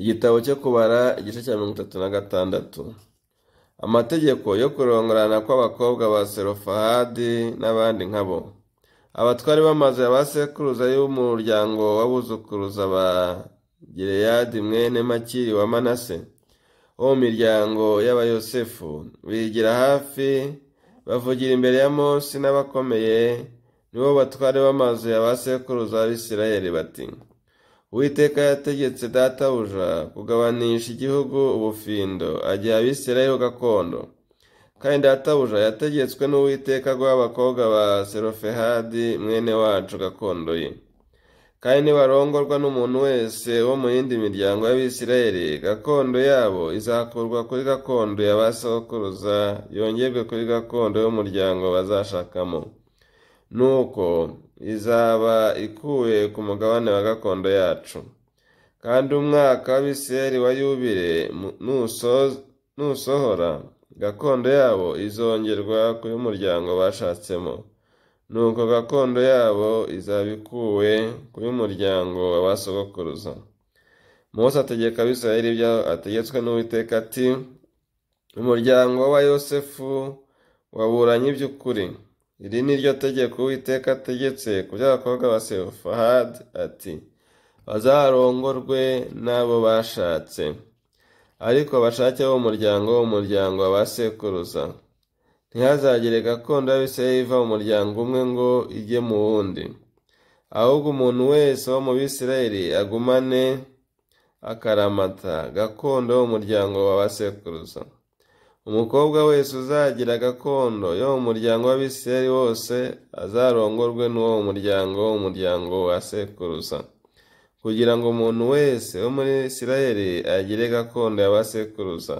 igitabo cyo kubara igice cya mirongo itatu na gatandatu amategeko yo kurongorana kw'abakobwa ba serofahadi n'abandi nkabo abatwari bamaze ya sekuruza y'umuryango w'abuzukuruza ba gireyadi mwene makiri wa manase wo mu miryango y'abayosefu bigira hafi bavugira imbere ya Mose n'abakomeye nibo batwari b'amazu ya ba sekuruza b'isirayeli bati uwiteka yategetse databuja kugabanisha igihugu ubufindo agiha abisirayeho gakondo kandi databuja yategetswe n'uwiteka rw'abakobwa ba serofehadi mwene wacu gakondo ye kandi nibarongorwa n'umuntu wese wo mu yindi miryango y'abisirayeli gakondo yabo izakurwa kuri gakondo ya ba sokuruza yongerwe kuri gakondo y'umuryango bazashakamo nuko izaba ikuye ku mugabane wa gakondo yacu kandi umwaka w'ibiseri wa yubire nusohora gakondo yabo izongerwa ku y'umuryango bashatsemo nuko gakondo yabo izaba ikuwe ku y'umuryango w'abasogokuruza Mose ategeka abisirayeli ibyo ategetswe n'uwiteka ati umuryango wa yosefu waburanye iby'ukuri iri ni ryo tegeko uwiteka ategetse ku by'abakobwa ba sefahadi ati bazarongorwe n'abo bashatse ariko bashake bo umuryango w'umuryango sekuruza ntihazagire gakondo y'abisirayeli iva mu muryango umwe ngo ijye mu wundi ahubwo umuntu wese wo mu bisirayeli agumane akaramata gakondo w'umuryango sekuruza umukobwa wese uzagira gakondo yo mu muryango w'abisirayeli wose azarongorwe n'uwo mu muryango umuryango wa sekuruza kugira ngo umuntu wese wo muri isirayeli agire gakondo y'abasekuruza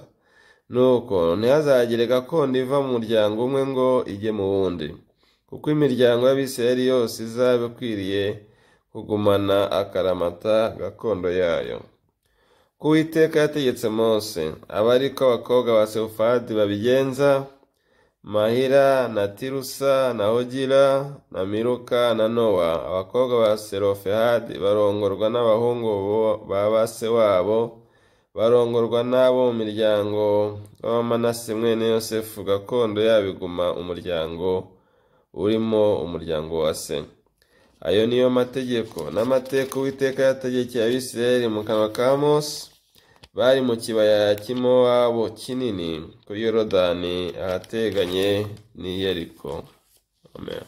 nuko ntihazagire gakondo iva mu muryango umwe ngo ijye mu wundi kuko imiryango y'abisirayeli yose izaba ikwiriye kugumana akaramata gakondo yayo ko uwiteka yategetse mose aba ariko abakobwa ba sefufadi babigenza mahira na tirusa na hogira na miruka na nowa abakobwa ba serofehadi barongorwa n'abahungu ba base wabo barongorwa n'abo mu miryango w'abamanasi mwene yosefu gakondo yabiguma umuryango urimo umuryango wa se ayo ni yo mategeko n'amateka uwiteka yategekeye abisirayeli mu kanwa ka mose bari mu kibaya cy'imowabo kinini kuri yorodani ahateganye n'iyeriko amen